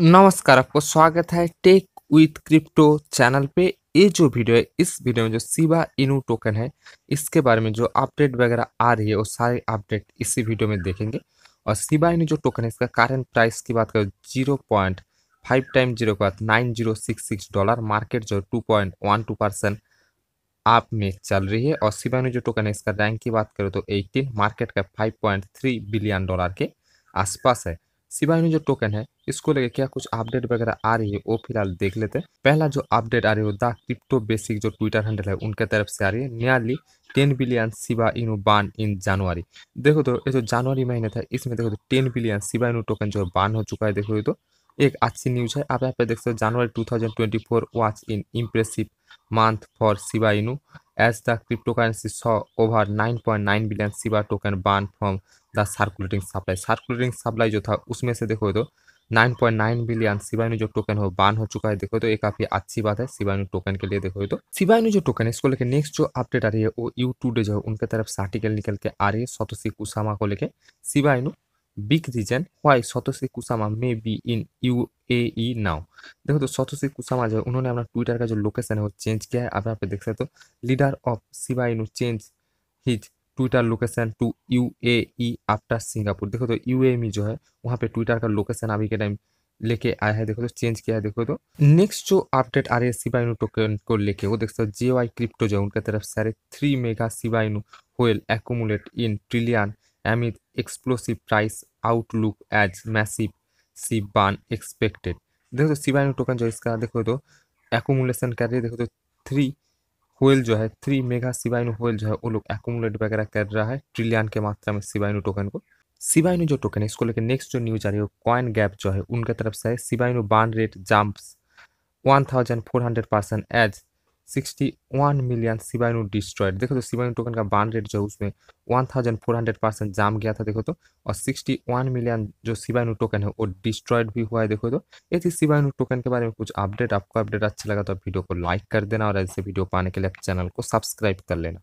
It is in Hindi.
नमस्कार आपको स्वागत है टेक विथ क्रिप्टो चैनल पे ये जो वीडियो है इस वीडियो में जो सीबा इनू टोकन है इसके बारे में जो अपडेट वगैरह आ रही है वो सारे अपडेट इसी वीडियो में देखेंगे और सीबा इनू जो टोकन है इसका करंट प्राइस की बात करें zero point five time zero के बाद nine zero six six dollar market जो two point one two percent आप में चल रही है और सीबा इनू जो टोकन है इसका रैंक की बात करें तो एटीन मार्केट का five point three billion dollar के आसपास है सिवाय जो टोकन है इसको लेके क्या कुछ अपडेट वगैरह आ रही है वो फिलहाल देख लेते हैं पहला जो अपडेट आ रही है द क्रिप्टो बेसिक जो ट्विटर हैंडल है उनके तरफ से आ रही है नियरली टेन बिलियन सिवा इनो बान इन जनवरी देखो तो ये जो जनवरी महीने था इसमें देखो तो टेन बिलियन सिवा इनो टोकन जो बान हो चुका है देखो ये तो एक अच्छी न्यूज है आप यहाँ पे देख सकते हो January two thousand twenty four watch in impressive month for Shiba Inu as the cryptocurrency saw over 9.9 billion Shiba token burn from the circulating supply circulating supply जो था उसमें से देखो तो 9.9 बिलियन सिबाइनू जो टोकन हो बान हो चुका है देखो तो ये काफी अच्छी बात है सिबाइनू टोकन के लिए देखो तो सिबाइनू जो टोकन है इसको लेकर नेक्स्ट जो अपडेट आ रही है वो यू टूडे जो है उनके तरफ से आर्टिकल निकल के आ रही है सतोशी कुसामा को लेकर सिबाइनू big reason why Satoshi Kusama may be in UAE now. देखो तो Satoshi Kusama जो उन्होंने अपना ट्विटर का जो लोकेशन है वो चेंज किया है आप देख सकते हो leader of Shiba Inu change his Twitter location to U A E Singapore देखो तो यू में जो है वहाँ पे ट्विटर का लोकेशन अभी के टाइम लेके आया है देखो तो चेंज किया है देखो तो नेक्स्ट जो अपडेट आ रही है सिबाइनू टोकन को लेके वो देख सकते हो जे वाई क्रिप्टो जो है उनका तरफ सारे three mega Shiba Inu whale accumulate in trillion amid explosive price outlook as massive Siban expected. देखो तो सिबान टोकन जो इसका देखो तो एकोमुलेसन कर रही है देखो तो थ्री होल जो है थ्री मेगा सिबाइनो होल जो है वो लोग एकोमुलेट वगैरह कर रहा है ट्रिलियन के मात्रा में सिबाइनो टोकन को सिबाइनो जो टोकन है इसको लेकर नेक्स्ट जो न्यूज आ रही है कॉइन गैप जो है उनके तरफ से है Shiba Inu burn rate jumps one thousand four hundred percent as sixty one million Shiba Inu destroyed देखो तो सिबाइनू टोकन का बान रेट जो उसमें one thousand four hundred percent जाम गया था देखो तो और सिक्सटी वन मिलियन जो सिबाइनू टोकन है वो डिस्ट्रॉयड भी हुआ है देखो तो ये थी सिबाइनू टोकन के बारे में कुछ अपडेट आपको अपडेट अच्छा लगा तो वीडियो को लाइक कर देना और ऐसे वीडियो पाने के लिए चैनल को सब्सक्राइब कर लेना